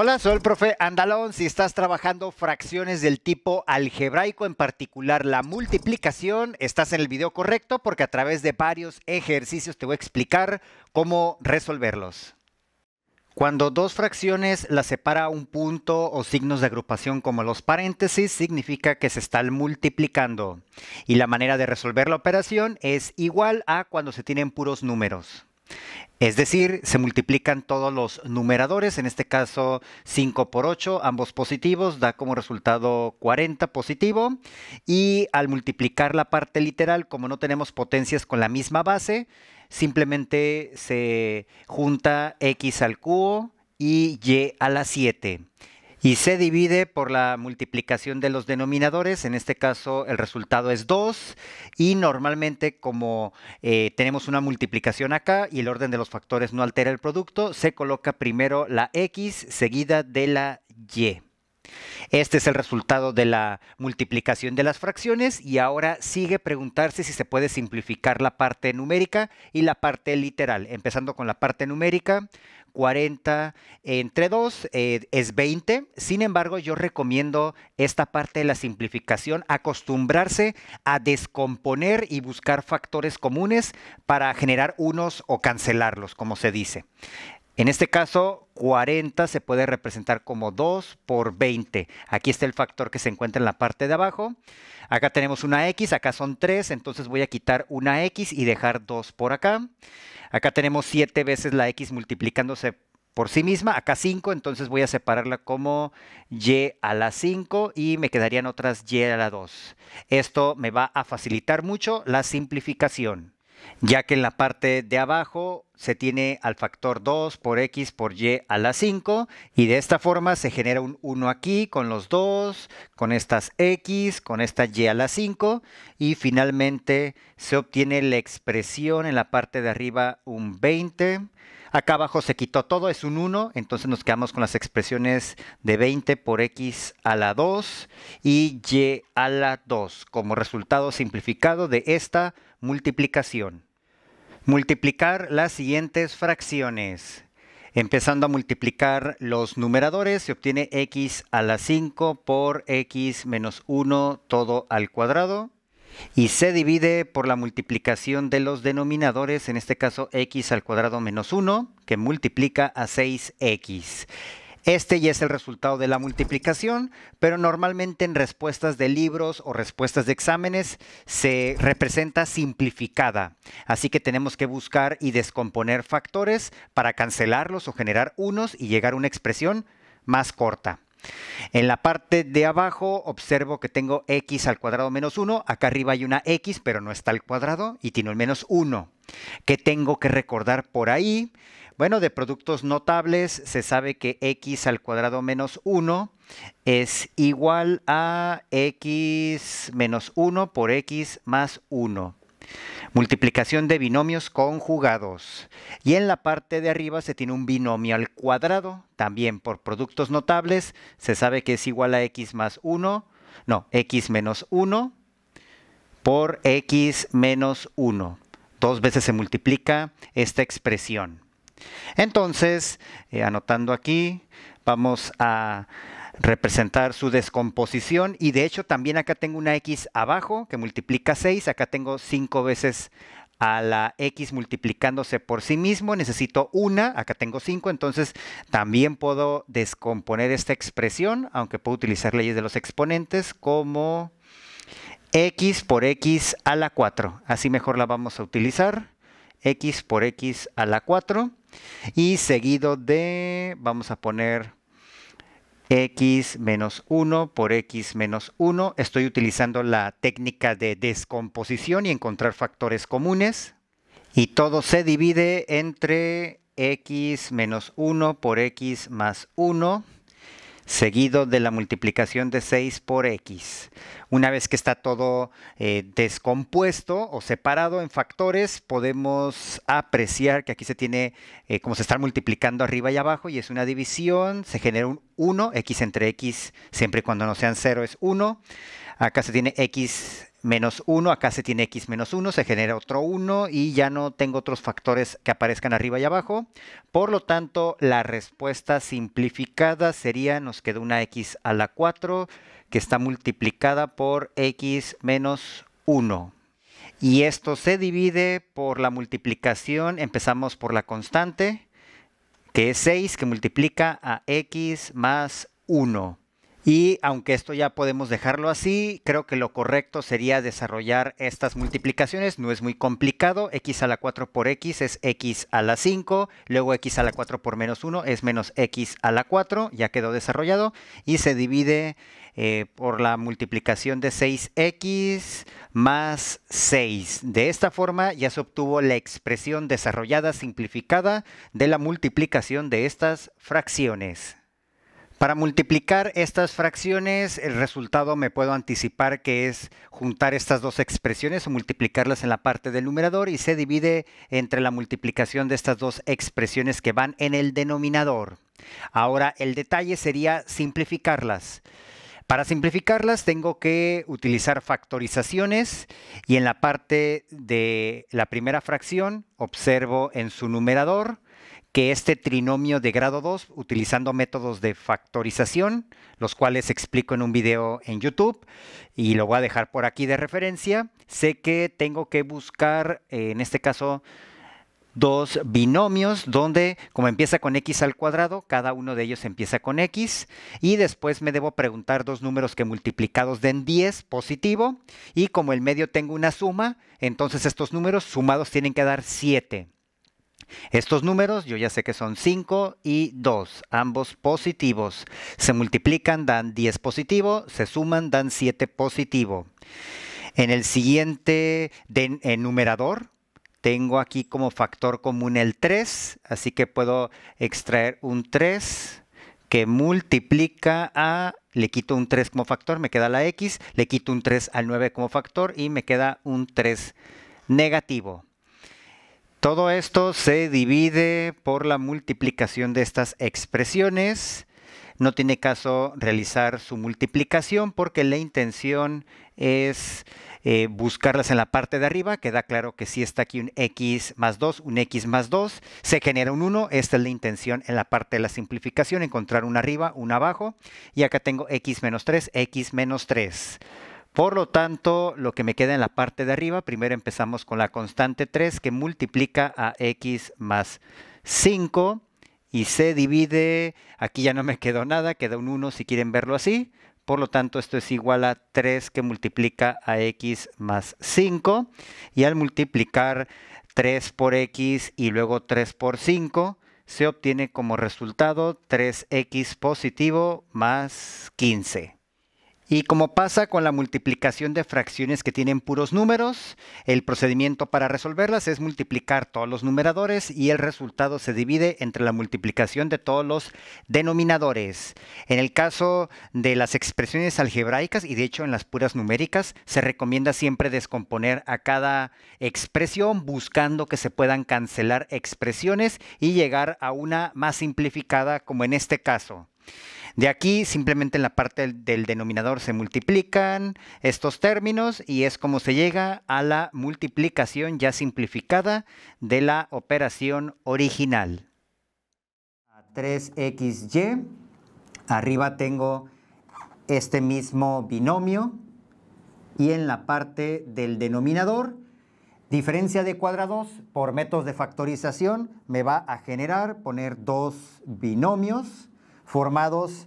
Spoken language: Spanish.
Hola, soy el profe Andalón. Si estás trabajando fracciones del tipo algebraico, en particular la multiplicación, estás en el video correcto porque a través de varios ejercicios te voy a explicar cómo resolverlos. Cuando dos fracciones las separa un punto o signos de agrupación como los paréntesis, significa que se están multiplicando. Y la manera de resolver la operación es igual a cuando se tienen puros números. Es decir, se multiplican todos los numeradores, en este caso 5 por 8, ambos positivos, da como resultado 40 positivo. Y al multiplicar la parte literal, como no tenemos potencias con la misma base, simplemente se junta x al cubo y y a la 7 y se divide por la multiplicación de los denominadores, en este caso el resultado es 2 y normalmente como eh, tenemos una multiplicación acá y el orden de los factores no altera el producto, se coloca primero la X seguida de la Y. Este es el resultado de la multiplicación de las fracciones y ahora sigue preguntarse si se puede simplificar la parte numérica y la parte literal, empezando con la parte numérica 40, entre 2 eh, es 20. Sin embargo, yo recomiendo esta parte de la simplificación, acostumbrarse a descomponer y buscar factores comunes para generar unos o cancelarlos, como se dice. En este caso, 40 se puede representar como 2 por 20. Aquí está el factor que se encuentra en la parte de abajo. Acá tenemos una X, acá son 3, entonces voy a quitar una X y dejar 2 por acá. Acá tenemos 7 veces la X multiplicándose por sí misma, acá 5, entonces voy a separarla como y a la 5 y me quedarían otras y a la 2. Esto me va a facilitar mucho la simplificación ya que en la parte de abajo se tiene al factor 2 por x por y a la 5 y de esta forma se genera un 1 aquí con los 2, con estas x, con esta y a la 5 y finalmente se obtiene la expresión en la parte de arriba un 20. Acá abajo se quitó todo, es un 1, entonces nos quedamos con las expresiones de 20 por x a la 2 y y a la 2 como resultado simplificado de esta multiplicación. Multiplicar las siguientes fracciones. Empezando a multiplicar los numeradores, se obtiene x a la 5 por x menos 1 todo al cuadrado. Y se divide por la multiplicación de los denominadores, en este caso x al cuadrado menos 1, que multiplica a 6x. Este ya es el resultado de la multiplicación, pero normalmente en respuestas de libros o respuestas de exámenes se representa simplificada. Así que tenemos que buscar y descomponer factores para cancelarlos o generar unos y llegar a una expresión más corta. En la parte de abajo observo que tengo x al cuadrado menos 1. Acá arriba hay una x, pero no está al cuadrado y tiene el menos 1. ¿Qué tengo que recordar por ahí? Bueno, de productos notables se sabe que x al cuadrado menos 1 es igual a x menos 1 por x más 1 multiplicación de binomios conjugados. Y en la parte de arriba se tiene un binomio al cuadrado, también por productos notables, se sabe que es igual a x más 1, no, x menos 1 por x menos 1. Dos veces se multiplica esta expresión. Entonces, eh, anotando aquí, vamos a representar su descomposición y de hecho también acá tengo una x abajo que multiplica 6, acá tengo 5 veces a la x multiplicándose por sí mismo, necesito una, acá tengo 5, entonces también puedo descomponer esta expresión, aunque puedo utilizar leyes de los exponentes como x por x a la 4, así mejor la vamos a utilizar, x por x a la 4 y seguido de, vamos a poner x menos 1 por x menos 1. Estoy utilizando la técnica de descomposición y encontrar factores comunes. Y todo se divide entre x menos 1 por x más 1 seguido de la multiplicación de 6 por x. Una vez que está todo eh, descompuesto o separado en factores, podemos apreciar que aquí se tiene, eh, como se está multiplicando arriba y abajo, y es una división, se genera un 1, x entre x, siempre y cuando no sean 0 es 1. Acá se tiene x menos 1, acá se tiene x menos 1, se genera otro 1 y ya no tengo otros factores que aparezcan arriba y abajo. Por lo tanto, la respuesta simplificada sería, nos queda una x a la 4 que está multiplicada por x menos 1. Y esto se divide por la multiplicación, empezamos por la constante, que es 6, que multiplica a x más 1. Y aunque esto ya podemos dejarlo así, creo que lo correcto sería desarrollar estas multiplicaciones. No es muy complicado. x a la 4 por x es x a la 5. Luego x a la 4 por menos 1 es menos x a la 4. Ya quedó desarrollado. Y se divide eh, por la multiplicación de 6x más 6. De esta forma ya se obtuvo la expresión desarrollada simplificada de la multiplicación de estas fracciones. Para multiplicar estas fracciones, el resultado me puedo anticipar que es juntar estas dos expresiones o multiplicarlas en la parte del numerador y se divide entre la multiplicación de estas dos expresiones que van en el denominador. Ahora, el detalle sería simplificarlas. Para simplificarlas tengo que utilizar factorizaciones y en la parte de la primera fracción observo en su numerador que este trinomio de grado 2 utilizando métodos de factorización, los cuales explico en un video en YouTube y lo voy a dejar por aquí de referencia. Sé que tengo que buscar, eh, en este caso, dos binomios donde como empieza con x al cuadrado, cada uno de ellos empieza con x y después me debo preguntar dos números que multiplicados den 10 positivo y como el medio tengo una suma, entonces estos números sumados tienen que dar 7. Estos números yo ya sé que son 5 y 2, ambos positivos. Se multiplican, dan 10 positivo, se suman, dan 7 positivo. En el siguiente numerador tengo aquí como factor común el 3, así que puedo extraer un 3 que multiplica a, le quito un 3 como factor, me queda la X, le quito un 3 al 9 como factor y me queda un 3 negativo. Todo esto se divide por la multiplicación de estas expresiones. No tiene caso realizar su multiplicación porque la intención es eh, buscarlas en la parte de arriba. Queda claro que si está aquí un x más 2, un x más 2, se genera un 1. Esta es la intención en la parte de la simplificación, encontrar una arriba, un abajo. Y acá tengo x menos 3, x menos 3. Por lo tanto, lo que me queda en la parte de arriba, primero empezamos con la constante 3 que multiplica a x más 5 y se divide, aquí ya no me quedó nada, queda un 1 si quieren verlo así. Por lo tanto, esto es igual a 3 que multiplica a x más 5. Y al multiplicar 3 por x y luego 3 por 5, se obtiene como resultado 3x positivo más 15. Y como pasa con la multiplicación de fracciones que tienen puros números, el procedimiento para resolverlas es multiplicar todos los numeradores y el resultado se divide entre la multiplicación de todos los denominadores. En el caso de las expresiones algebraicas y de hecho en las puras numéricas, se recomienda siempre descomponer a cada expresión buscando que se puedan cancelar expresiones y llegar a una más simplificada como en este caso. De aquí simplemente en la parte del, denominador se multiplican estos términos y es como se llega a la multiplicación ya simplificada de la operación original. 3xy, arriba tengo este mismo binomio y en la parte del denominador, diferencia de cuadrados por métodos de factorización me va a generar poner dos binomios formados